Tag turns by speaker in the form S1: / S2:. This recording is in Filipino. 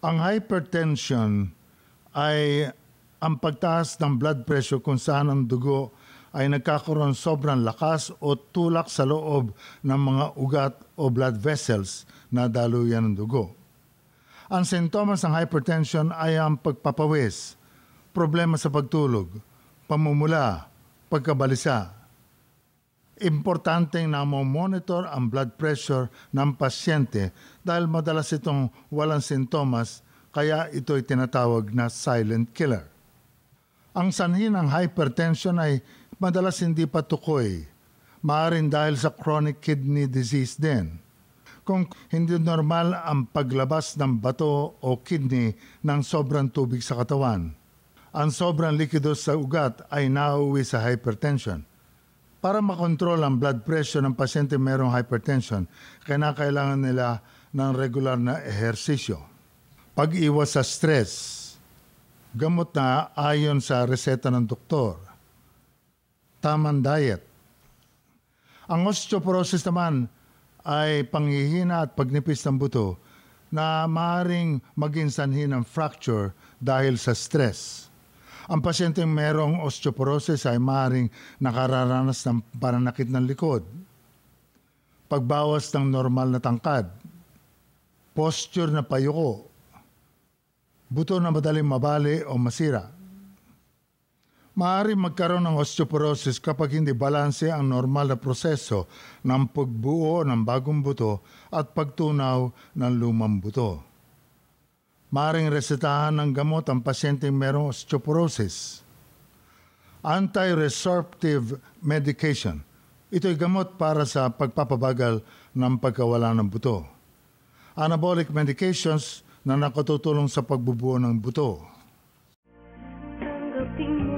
S1: Ang hypertension ay ang pagtaas ng blood pressure kung saan ang dugo ay nagkakaroon sobrang lakas o tulak sa loob ng mga ugat o blood vessels na daluyan ng dugo. Ang sintomas ng hypertension ay ang pagpapawis, problema sa pagtulog, pamumula, pagkabalisa, Importante na monitor ang blood pressure ng pasyente dahil madalas itong walang sintomas kaya ito ay tinatawag na silent killer. Ang sanhi ng hypertension ay madalas hindi patukoy, maaaring dahil sa chronic kidney disease din. Kung hindi normal ang paglabas ng bato o kidney ng sobrang tubig sa katawan, ang sobrang likido sa ugat ay nauwi sa hypertension para makontrol ang blood pressure ng pasyente mayroong hypertension, kaya kailangan nila ng regular na ehersisyo. Pag-iwas sa stress, gamot na ayon sa reseta ng doktor, tamang diet. Ang osteoporosis naman ay panghihina at pagnipis ng buto na maaaring maging sanhi ng fracture dahil sa stress. Ang pasyenteng merong osteoporosis ay maaaring nakararanas ng pananakit ng likod, pagbawas ng normal na tangkad, posture na payuko, buto na madaling mabali o masira. Maaari magkaroon ng osteoporosis kapag hindi balanse ang normal na proseso ng pagbuo ng bagong buto at pagtunaw ng lumang buto. Maring resetahan ng gamot ang pasyenteng merong osteoporosis. Anti-resorptive medication. Ito'y gamot para sa pagpapabagal ng pagkawala ng buto. Anabolic medications na nakatutulong sa pagbubuo ng buto. Tanggapin